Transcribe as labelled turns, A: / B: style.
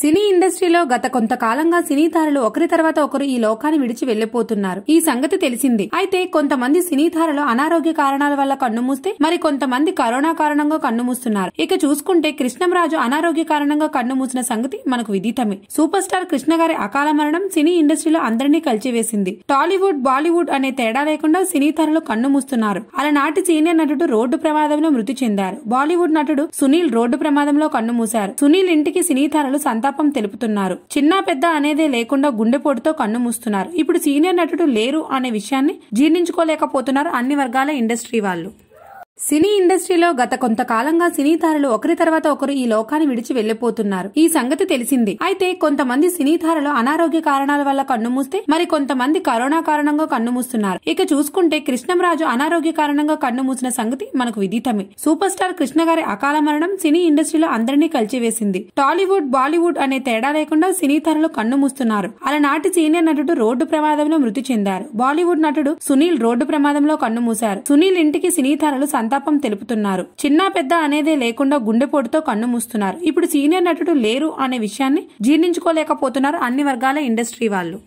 A: సినీ ఇండస్ట్రీలో గత కొంతకాలంగా సినీ తారలు ఒకరి తర్వాత ఒకరు ఈ లోకాన్ని విడిచి వెళ్లిపోతున్నారు ఈ సంగతి తెలిసింది అయితే కొంతమంది సినీ తారలు అనారోగ్య కారణాల వల్ల కన్నుమూస్తే మరి కొంతమంది కరోనా కారణంగా కన్నుమూస్తున్నారు ఇక చూసుకుంటే కృష్ణంరాజు అనారోగ్య కారణంగా కన్ను మూసిన సంగతి మనకు విదితమే సూపర్ స్టార్ కృష్ణ గారి అకాల మరణం సినీ ఇండస్ట్రీలో అందరినీ కలిచివేసింది టాలీవుడ్ బాలీవుడ్ అనే తేడా లేకుండా సినీ తారలు మూస్తున్నారు అలనాటి సీనియర్ నటుడు రోడ్డు ప్రమాదంలో మృతి చెందారు బాలీవుడ్ నటుడు సునీల్ రోడ్డు ప్రమాదంలో కన్ను మూసారు సునీల్ ఇంటికి సినీ తారలు సంతాపం తెలుపుతున్నారు చిన్న పెద్ద అనేదే లేకుండా గుండెపోటుతో కన్నుమూస్తున్నారు ఇప్పుడు సీనియర్ నటుడు లేరు అనే విషయాన్ని జీర్ణించుకోలేకపోతున్నారు అన్ని వర్గాల ఇండస్ట్రీ వాళ్ళు సినీ ఇండస్ట్రీలో గత కొంతకాలంగా సినీ తారలు ఒకరి తర్వాత ఒకరు ఈ లోకాన్ని విడిచి వెళ్లిపోతున్నారు ఈ సంగతి తెలిసింది అయితే కొంతమంది సినీ తారలు అనారోగ్య కారణాల వల్ల కన్నుమూస్తే మరి కొంతమంది కరోనా కారణంగా కన్నుమూస్తున్నారు ఇక చూసుకుంటే కృష్ణంరాజు అనారోగ్య కారణంగా కన్నుమూసిన సంగతి మనకు విదితమే సూపర్ స్టార్ కృష్ణ గారి అకాల మరణం సినీ ఇండస్ట్రీలో అందరినీ కలిచివేసింది టాలీవుడ్ బాలీవుడ్ అనే తేడా లేకుండా సినీ తారలు కన్నుమూస్తున్నారు అలనాటి సీనియర్ నటుడు రోడ్డు ప్రమాదంలో మృతి చెందారు బాలీవుడ్ నటుడు సునీల్ రోడ్డు ప్రమాదంలో కన్నుమూశారు సునీల్ ఇంటికి సినీ తారలు సంతాపం తెలుపుతున్నారు చిన్న పెద్ద అనేదే లేకుండా గుండెపోటుతో కన్ను మూస్తున్నారు ఇప్పుడు సీనియర్ నటుడు లేరు అనే విషయాన్ని జీర్ణించుకోలేకపోతున్నారు అన్ని వర్గాల ఇండస్ట్రీ వాళ్ళు